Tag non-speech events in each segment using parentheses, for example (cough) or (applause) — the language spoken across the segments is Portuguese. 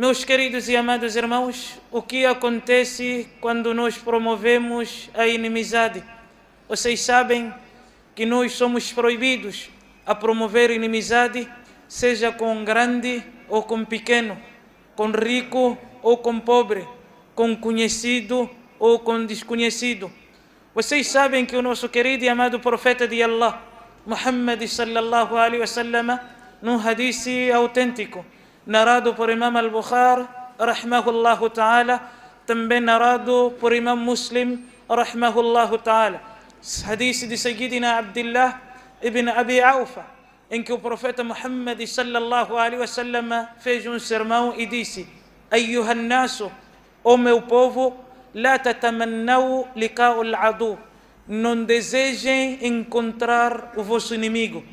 Meus queridos e amados irmãos, o que acontece quando nós promovemos a inimizade? Vocês sabem que nós somos proibidos a promover inimizade, seja com grande ou com pequeno, com rico ou com pobre, com conhecido ou com desconhecido. Vocês sabem que o nosso querido e amado profeta de Allah, Muhammad sallallahu alaihi wasallam, num hadith autêntico, narrado por Imam al-Bukhari, rahmahullahu ta'ala, também narrado por Imam Muslim, rahmahullahu ta'ala. Hadith de Sayyidina Abdullah ibn Abi Aufa, em que o profeta Muhammad sallallahu alaihi wasallam fez um sermão e disse: "Ayyuhan nasu, o meu povo, la tatamannau liqa'ul adu." Não desejem encontrar o vosso inimigo.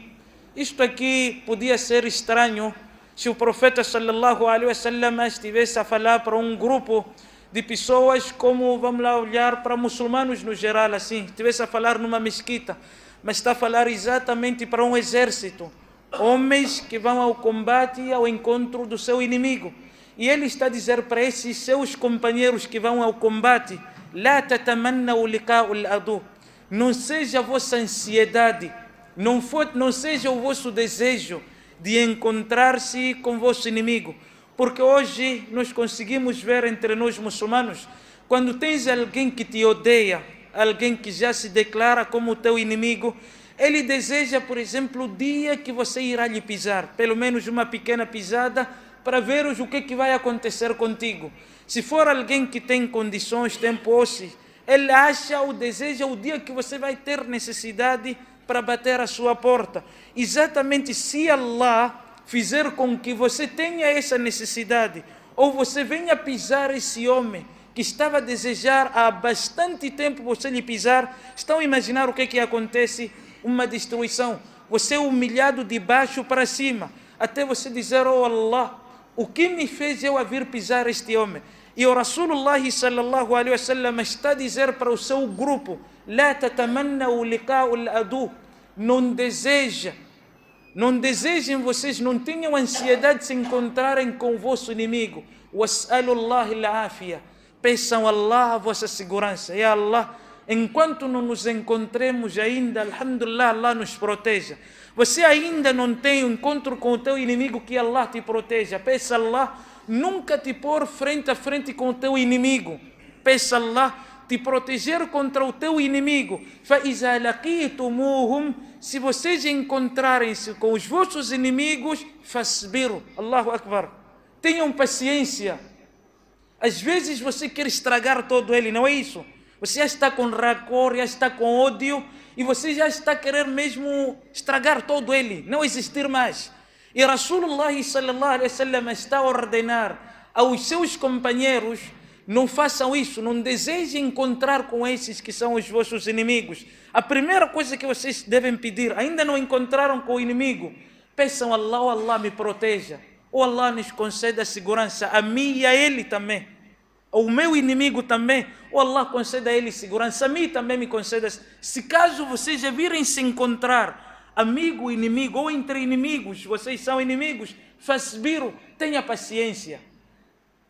Isto aqui podia ser estranho se o profeta sallallahu alaihi wasallam estivesse a falar para um grupo de pessoas, como vamos lá olhar para muçulmanos no geral, assim, estivesse a falar numa mesquita, mas está a falar exatamente para um exército, homens que vão ao combate e ao encontro do seu inimigo. E ele está a dizer para esses seus companheiros que vão ao combate: La tatamannaw liqa'ul adu. Não seja a vossa ansiedade, não, for, não seja o vosso desejo de encontrar-se com vosso inimigo. Porque hoje nós conseguimos ver entre nós muçulmanos, quando tens alguém que te odeia, alguém que já se declara como teu inimigo, ele deseja, por exemplo, o dia que você irá lhe pisar, pelo menos uma pequena pisada, para ver o que, é que vai acontecer contigo. Se for alguém que tem condições, tem posse, ele acha ou deseja o dia que você vai ter necessidade para bater a sua porta. Exatamente se Allah fizer com que você tenha essa necessidade, ou você venha pisar esse homem que estava a desejar há bastante tempo você lhe pisar, estão a imaginar o que é que acontece? Uma destruição. Você é humilhado de baixo para cima, até você dizer, oh Allah, o que me fez eu a vir pisar este homem? E o Rasulullah sallallahu alaihi wasallam está a dizer para o seu grupo: "La tatamannu liqa'u adu não deseja não desejem vocês, não tenham ansiedade de se encontrarem com o vosso inimigo. Was'alullah al-afia. Peçam a Allah a vossa segurança. Ya Allah, enquanto não nos encontremos ainda, alhamdulillah, Allah nos proteja. Você ainda não tem um encontro com o teu inimigo, que Allah te proteja. Peça a Allah nunca te pôr frente a frente com o teu inimigo. Peça Allah te proteger contra o teu inimigo. Se vocês encontrarem-se com os vossos inimigos, fasbiru. Allahu Akbar. Tenham paciência. Às vezes você quer estragar todo ele, não é isso? Você já está com rancor, já está com ódio e você já está querendo mesmo estragar todo ele, não existir mais. E Rasulullah sallallahu alaihi wasallam está a ordenar aos seus companheiros não façam isso, não desejem encontrar com esses que são os vossos inimigos. A primeira coisa que vocês devem pedir, ainda não encontraram com o inimigo, peçam a Allah, oh Allah me proteja, ou oh Allah nos conceda segurança, a mim e a ele também. O meu inimigo também, o Allah conceda a ele segurança, a mim também me conceda. Se caso vocês já virem se encontrar, amigo, inimigo, ou entre inimigos, vocês são inimigos, fasbiru, tenha paciência.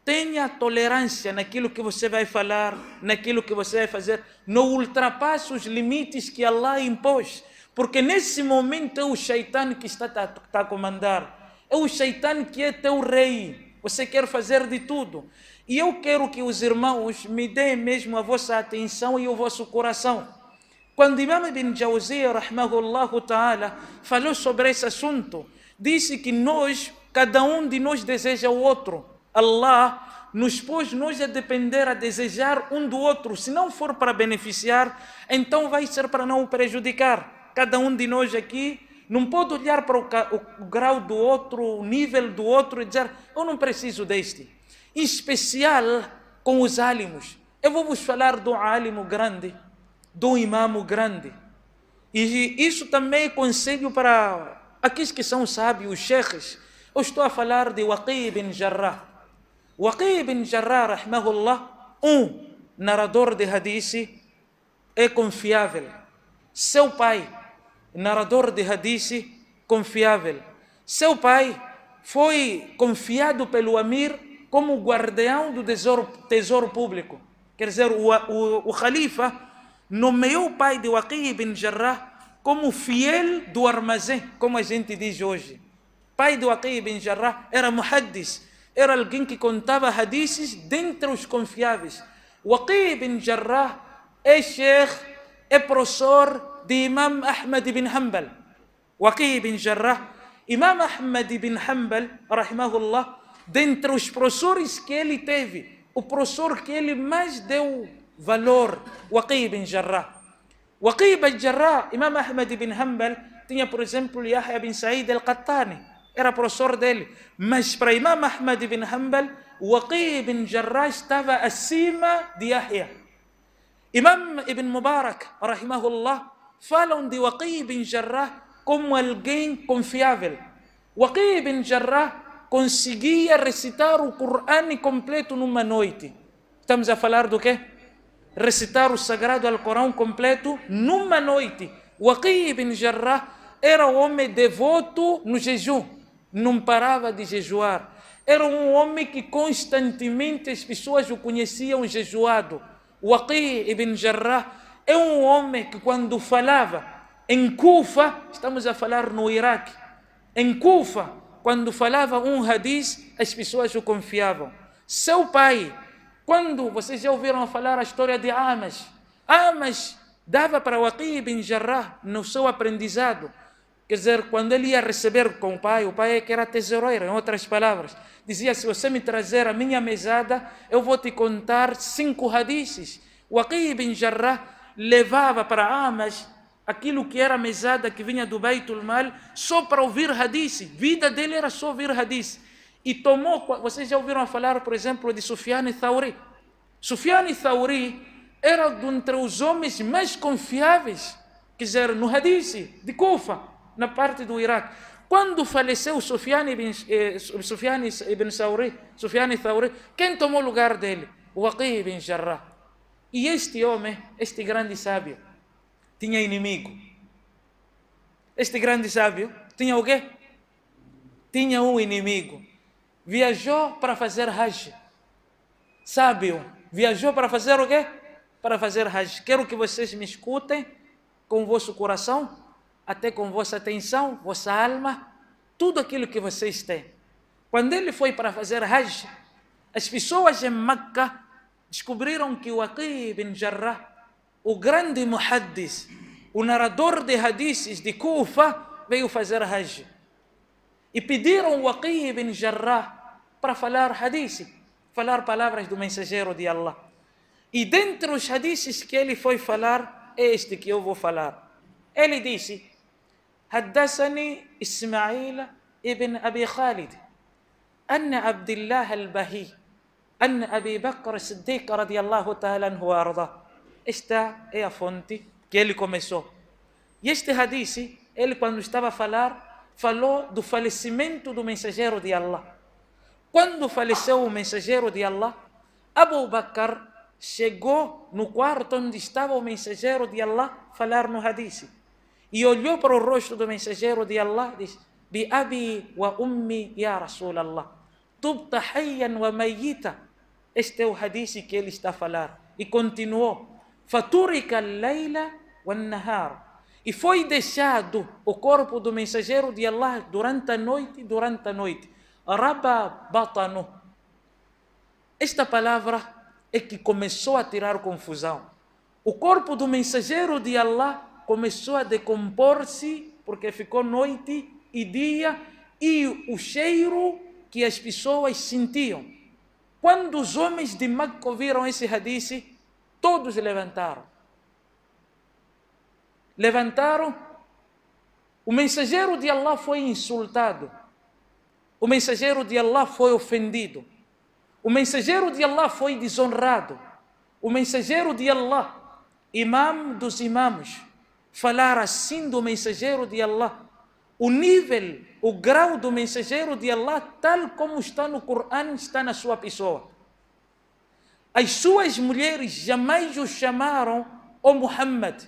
Tenha tolerância naquilo que você vai falar, naquilo que você vai fazer. Não ultrapasse os limites que Allah impôs. Porque nesse momento é o shaitan que está a, tá a comandar. É o shaitan que é teu rei. Você quer fazer de tudo. E eu quero que os irmãos me deem mesmo a vossa atenção e o vosso coração. Quando Imam Ibn Jawzi, rahmahullahu ta'ala, falou sobre esse assunto, disse que nós, cada um de nós deseja o outro. Allah nos pôs nós a depender, a desejar um do outro. Se não for para beneficiar, então vai ser para não prejudicar. Cada um de nós aqui não pode olhar para o, grau do outro, o nível do outro e dizer, eu não preciso deste. Em especial com os álimos. Eu vou vos falar do álimo grande do imamo grande. E isso também é conselho para aqueles que são sábios, os sheikhs. Eu estou a falar de Waqib bin Jarrah. Waqib bin Jarrah, rahmahullah, um narrador de hadith é confiável. Seu pai, narrador de hadith, confiável. Seu pai foi confiado pelo Amir como guardião do tesouro, tesouro público. Quer dizer, o, o, o califa nomeou o pai de Waqi ibn Jarrah como fiel do armazém, como a gente diz hoje. Pai de Waqi ibn Jarrah era muhaddis, era alguém que contava hadiths dentre os confiáveis. Waqi ibn Jarrah é sheikh, é professor de Imam Ahmad ibn Hanbal. Waqi ibn Jarrah, Imam Ahmad ibn Hanbal, rahimahullah, dentre os professores que ele teve, o professor que ele mais deu valor Waqi bin Jarrah. Waqi bin Jarrah, Imam Ahmad bin Hanbal, tinha, por exemplo, Yahya bin Sa'id al-Qattani, era professor dele. Mas para Imam Ahmad bin Hanbal, Waqi bin Jarrah estava acima de Yahya. Imam Ibn Mubarak, rahimahullah, falam de Waqi bin Jarrah como alguém confiável. Waqi bin Jarrah conseguia recitar o Corão completo numa noite. Estamos a falar do quê? recitar o sagrado Alcorão completo numa noite. O ibn Jarrah era um homem devoto no jejum, não parava de jejuar. Era um homem que constantemente as pessoas o conheciam jejuado. O ibn Jarrah é um homem que quando falava em Kufa, estamos a falar no Iraque, em Kufa, quando falava um hadith, as pessoas o confiavam. Seu pai quando vocês já ouviram falar a história de Amas? Amas dava para Waqi bin Jarrah no seu aprendizado. Quer dizer, quando ele ia receber com o pai, o pai é que era tesoureiro, em outras palavras, dizia: Se você me trazer a minha mesada, eu vou te contar cinco hadices. Waqi bin Jarrah levava para Amas aquilo que era mesada que vinha do Baitul Mal só para ouvir hadices. Vida dele era só ouvir hadices e tomou. Vocês já ouviram falar, por exemplo, de Sufiane Thauri? Sufiane Thauri era um os homens mais confiáveis, quer dizer, no Hadith de Kufa, na parte do Iraque. Quando faleceu Sufiane ibn, eh, Sufiane ibn Thauri, Sufiane Thauri, quem tomou lugar dele? O Waqi ibn Jarrah. E este homem, este grande sábio, tinha inimigo. Este grande sábio tinha o quê? Tinha um inimigo viajou para fazer Hajj. Sábio, viajou para fazer o quê? Para fazer Hajj. Quero que vocês me escutem com o vosso coração, até com vossa atenção, vossa alma, tudo aquilo que vocês têm. Quando ele foi para fazer Hajj, as pessoas em Meca descobriram que o Aqi bin Jarrah, o grande muhaddis, o narrador de hadices de Kufa, veio fazer Hajj. E pediram o Aqi bin Jarrah para falar hadith, falar palavras do mensageiro de Allah. E dentre os hadiths que ele foi falar, é este que eu vou falar. Ele disse: حدثني Ismail ibn Abi Khalid, أن عبد الله البهي أن أبي بكر الصديق رضي الله تعالى عنه Esta é a fonte que ele começou. E este hadith, ele quando estava a falar, falou do falecimento do mensageiro de Allah. Quando faleceu o mensageiro de Allah, Abu Bakr chegou no quarto onde estava o mensageiro de Allah falar no hadith e olhou para o rosto do mensageiro de Allah e disse: Bi abi wa ummi ya Rasul Allah, tubta hayyan wa mayyita. Este é o hadith que ele está a falar. E continuou: Faturika al-layla wa nahar. E foi deixado o corpo do mensageiro de Allah durante a noite, durante a noite. Raba batanu. Esta palavra é que começou a tirar confusão. O corpo do mensageiro de Allah começou a decompor-se, porque ficou noite e dia, e o cheiro que as pessoas sentiam. Quando os homens de Makkah viram esse hadith, todos levantaram. Levantaram. O mensageiro de Allah foi insultado. O mensageiro de Allah foi ofendido. O mensageiro de Allah foi desonrado. O mensageiro de Allah, imam dos imamos, falar assim do mensageiro de Allah, o nível, o grau do mensageiro de Allah, tal como está no Corão, está na sua pessoa. As suas mulheres jamais o chamaram ou Muhammad,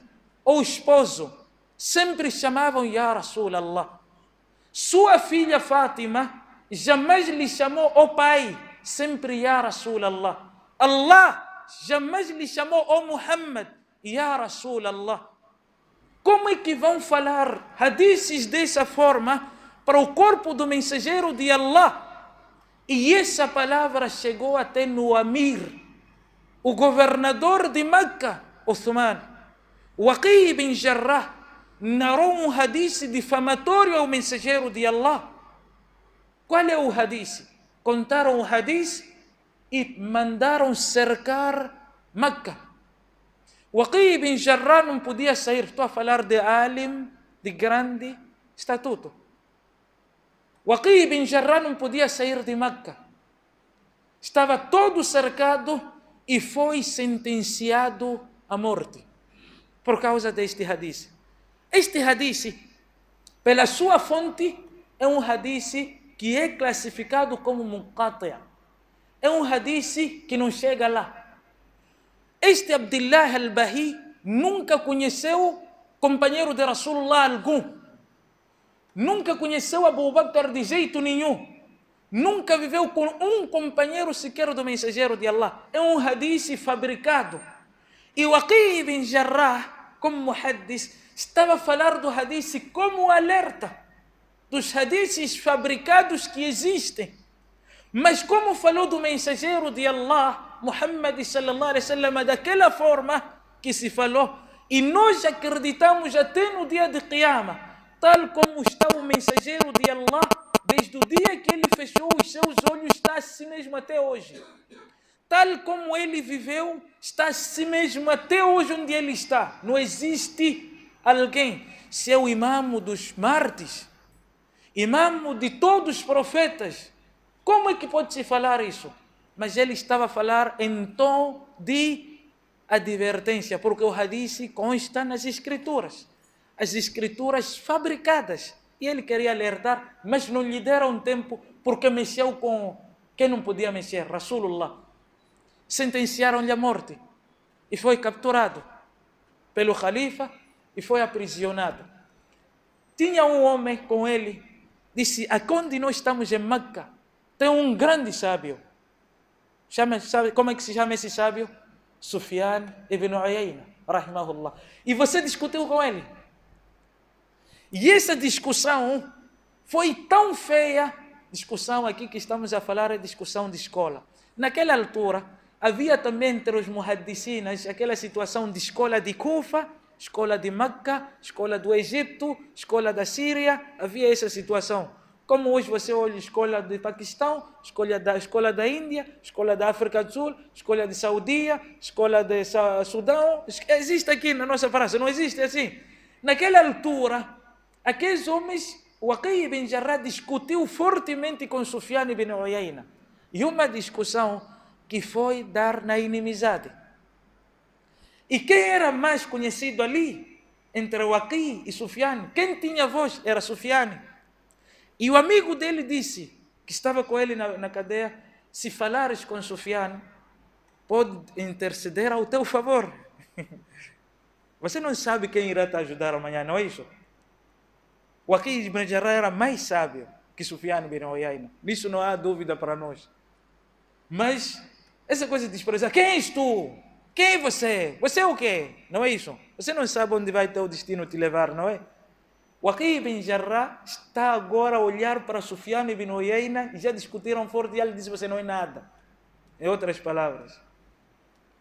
ou esposo, sempre chamavam Ya Rasul Allah. Sua filha Fátima jamais lhe chamou, O Pai, sempre Ya Rasulallah. Allah jamais lhe chamou, O Muhammad, Ya Rasulallah. Como é que vão falar hadices dessa forma para o corpo do mensageiro de Allah? E essa palavra chegou até no Amir, o governador de Meca, Osman. Waqi bin Jarrah narrou um hadice difamatório ao mensageiro de Allah. Qual é o hadith? Contaram o hadith e mandaram cercar Makkah. O Aqi ibn Jarrah não podia sair. Estou a falar de alim de grande estatuto. O Aqi ibn Jarrah não podia sair de Makkah? Estava todo cercado e foi sentenciado à morte por causa deste hadith. Este hadith, pela sua fonte, é um hadith que é classificado como Muqatia. É um hadith que não chega lá. Este Abdullah al-Bahi nunca conheceu companheiro de Rasulullah algum. Nunca conheceu Abu Bakr de jeito nenhum. Nunca viveu com um companheiro sequer do mensageiro de Allah. É um hadith fabricado. E o Aqib bin Jarrah, como muhaddis, estava a falar do hadith como alerta dos hadiths fabricados que existem. Mas como falou do mensageiro de Allah, Muhammad sallallahu alaihi wasallam, daquela forma que se falou, e nós acreditamos até no dia de Qiyamah, tal como está o mensageiro de Allah, desde o dia que ele fechou os seus olhos, está a si mesmo até hoje. Tal como ele viveu, está a si mesmo até hoje onde ele está. Não existe alguém. Se é o imamo dos mártires, imamo de todos os profetas. Como é que pode-se falar isso? Mas ele estava a falar em tom de advertência, porque o hadith consta nas escrituras, as escrituras fabricadas. E ele queria alertar, mas não lhe deram tempo, porque mexeu com quem não podia mexer, Rasulullah. Sentenciaram-lhe a morte e foi capturado pelo califa e foi aprisionado. Tinha um homem com ele disse: Aonde nós estamos em Meca, tem um grande sábio. Chama, sabe, como é que se chama esse sábio? Sufyan ibn Uyayna, rahimahullah. E você discutiu com ele. E essa discussão foi tão feia, discussão aqui que estamos a falar é discussão de escola. Naquela altura, havia também entre os muhaddicinas aquela situação de escola de Kufa escola de Meca, escola do Egito, escola da Síria, havia essa situação. Como hoje você olha escola do Paquistão, escola da, escola da Índia, escola da África do Sul, escola de Saudia, escola de Sa Sudão, existe aqui na nossa França, não existe assim. Naquela altura, aqueles homens, o Aqi ibn Jarrah discutiu fortemente com Sufyan ibn Uyayna. E uma discussão que foi dar na inimizade. E quem era mais conhecido ali? Entre o Aqui e Sufiane. Quem tinha voz era Sufiane. E o amigo dele disse, que estava com ele na, na cadeia, se falares com Sufiane, pode interceder ao teu favor. (laughs) Você não sabe quem irá te ajudar amanhã, não é isso? O Aqui ibn Jarrah era mais sábio que Sufiane bin Uyayna. Nisso não há dúvida para nós. Mas essa coisa de desprezar, quem és tu? Quem é você? Você é o quê? Não é isso? Você não sabe onde vai teu destino te levar, não é? O Aqi ibn Jarrah está agora a olhar para Sufyan ibn Uyayna e já discutiram forte e ele disse, você não é nada. Em outras palavras.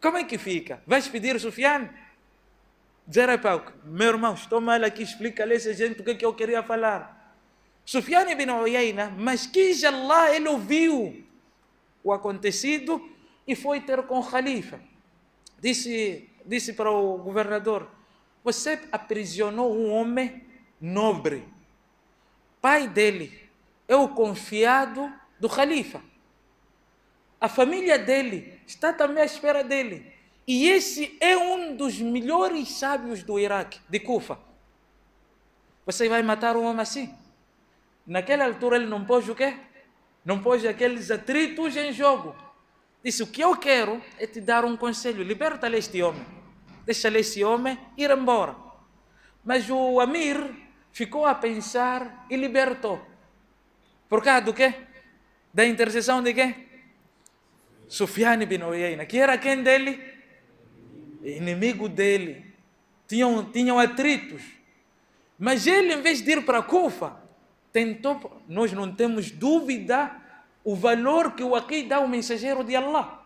Como é que fica? Vais pedir Sufyan? Dizer a Paulo, meu irmão, estou mal aqui, explica-lhe essa gente o que, é que eu queria falar. Sufyan ibn Uyayna, mas quis Allah, ele ouviu o acontecido e foi ter com o Khalifa. Disse, disse para o governador: Você aprisionou um homem nobre. Pai dele é o confiado do califa. A família dele está também à espera dele. E esse é um dos melhores sábios do Iraque, de Kufa. Você vai matar um homem assim? Naquela altura ele não pôs o quê? Não pôs aqueles atritos em jogo. Disse: O que eu quero é te dar um conselho, liberta-lhe este homem, deixa-lhe esse homem ir embora. Mas o Amir ficou a pensar e libertou. Por causa do quê? Da intercessão de quê? Sufyan bin Uyayna, que era quem dele? Inimigo dele. Tinham, tinham atritos. Mas ele, em vez de ir para Kufa, tentou, nós não temos dúvida o valor que o Aqui dá ao mensageiro de Allah.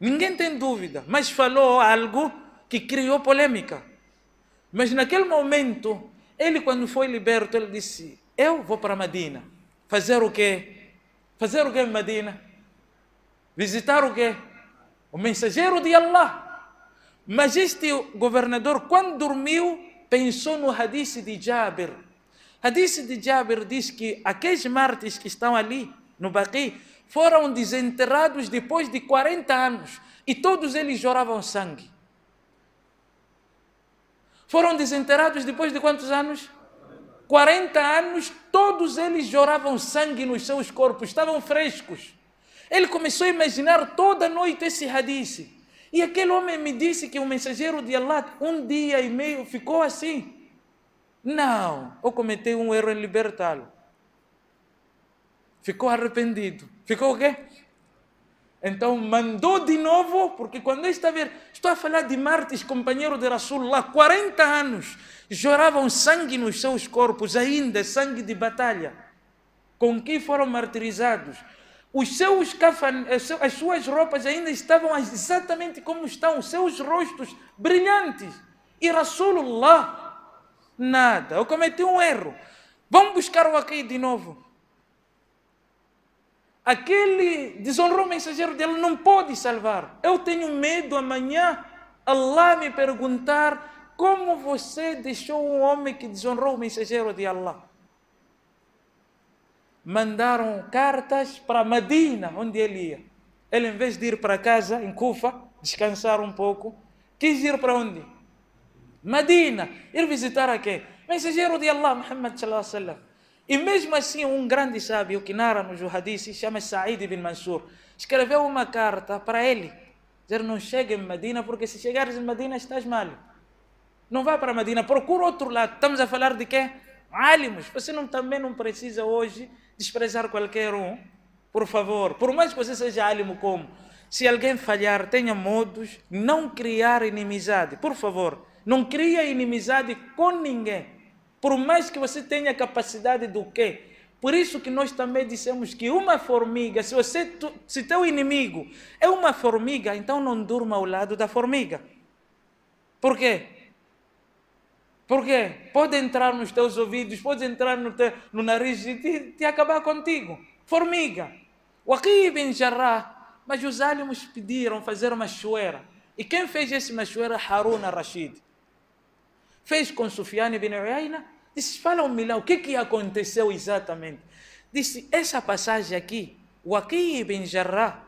Ninguém tem dúvida, mas falou algo que criou polêmica. Mas naquele momento, ele quando foi liberto, ele disse: Eu vou para Medina. Fazer o quê? Fazer o quê em Medina? Visitar o quê? O mensageiro de Allah. Mas este governador, quando dormiu, pensou no hadith de Jabir. Hadith de Jabir diz que aqueles mártires que estão ali, no Baqi, foram desenterrados depois de 40 anos e todos eles choravam sangue. Foram desenterrados depois de quantos anos? 40 anos, todos eles choravam sangue nos seus corpos, estavam frescos. Ele começou a imaginar toda noite esse hadith. E aquele homem me disse que o mensageiro de Allah, um dia e meio, ficou assim. Não, eu cometei um erro em libertá-lo ficou arrependido. Ficou o quê? Então mandou de novo, porque quando está a ver, estou a falar de mártires, companheiro de Rasulullah, 40 anos, joravam sangue nos seus corpos, ainda sangue de batalha, com que foram martirizados. Os seus cafan, as suas roupas ainda estavam exatamente como estão, os seus rostos brilhantes. E Rasulullah, nada, eu cometi um erro. Vamos buscar o aqui de novo. Aquele desonrou o mensageiro dele, não pode salvar. Eu tenho medo amanhã Allah me perguntar como você deixou um homem que desonrou o mensageiro de Allah. Mandaram cartas para Medina, onde ele ia. Ele, em vez de ir para casa, em Kufa, descansar um pouco, quis ir para onde? Medina, ir visitar a quem? Mensageiro de Allah, Muhammad sallallahu alaihi sallam. E mesmo assim, um grande sábio que narra nos hadiths, chama Sa'id ibn Mansur, escreveu uma carta para ele, dizer, não chegue em Medina, porque se chegares em Medina estás mal. Não vá para Medina, procura outro lado. Estamos a falar de quê? Álimos. Você não, também não precisa hoje desprezar qualquer um. Por favor, por mais que você seja álimo como, se alguém falhar, tenha modos, não criar inimizade. Por favor, não cria inimizade com ninguém. Por mais que você tenha capacidade do quê? Por isso que nós também dissemos que uma formiga, se você se teu inimigo é uma formiga, então não durma ao lado da formiga. Por quê? Porque pode entrar nos teus ouvidos, pode entrar no, no nariz e te, te, acabar contigo. Formiga. O Aqib Jarrah. Mas os álimos pediram fazer uma chuera. E quem fez essa chuera? Harun al-Rashid. Fez com Sufyan Bin Uyayna Disse, falam-me lá, o que, que aconteceu exatamente? Disse, essa passagem aqui, o Aqui Ibn Jarrah,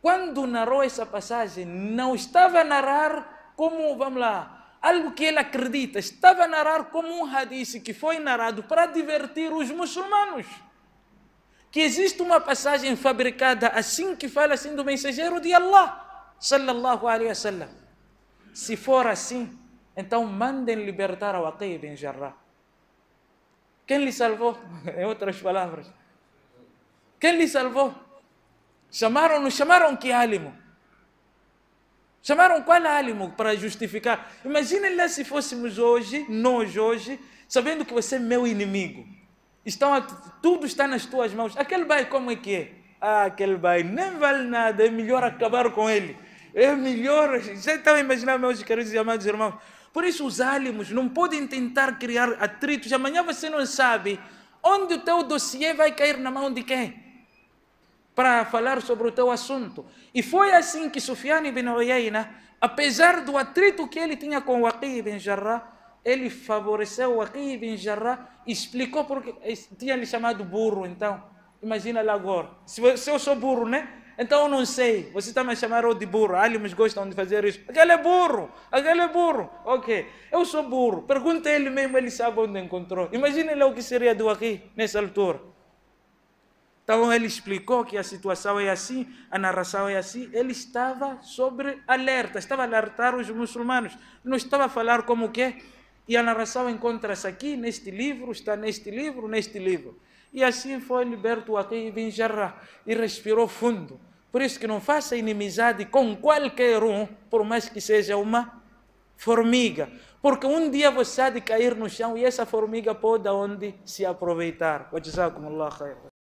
quando narrou essa passagem, não estava a narrar como, vamos lá, algo que ele acredita, estava a narrar como um hadith que foi narrado para divertir os muçulmanos. Que existe uma passagem fabricada assim que fala assim do mensageiro de Allah, sallallahu alaihi wasallam. Se for assim, então mandem libertar o Aqib ibn Jarrah. Quem lhe salvou? (laughs) Em outras palavras. Quem lhe salvou? chamaram nos chamaram que álimo? Chamaram qual álimo para justificar? Imaginem lá se fôssemos hoje, nós hoje, sabendo que você é meu inimigo. Estão, tudo está nas tuas mãos. Aquele bai como é que é? Ah, aquele bai nem vale nada, é melhor acabar com ele. É melhor. Já estão imaginando, meus queridos e amados irmãos, por isso os álimos não podem tentar criar atritos. Amanhã você não sabe onde o teu dossiê vai cair na mão de quem para falar sobre o teu assunto. E foi assim que Sufyan ibn Uyayna, apesar do atrito que ele tinha com Waqi ibn Jarrah, ele favoreceu Waqi ibn Jarrah e explicou porque eh, tinha lhe chamado burro, então. Imagina lá agora. Se eu sou burro, né? Então não sei, você está me chamando de burro. Aliens ah, gostam de fazer isso. Aquele é burro, aquele é burro. Ok, eu sou burro. Pergunta ele mesmo, ele sabe onde encontrou. Imagine ele o que seria do aqui, nessa altura. Então ele explicou que a situação é assim, a narração é assim. Ele estava sobre alerta, estava a alertar os muçulmanos. Não estava a falar como o quê? E a narração encontra-se aqui, neste livro, está neste livro, neste livro. E assim foi liberto aqui Ibn Jarrah e respirou fundo. Por isso que não faça inimizade com qualquer um, por mais que seja uma formiga. Porque um dia você há de cair no chão e essa formiga pode onde se aproveitar. Jazakumullah khair.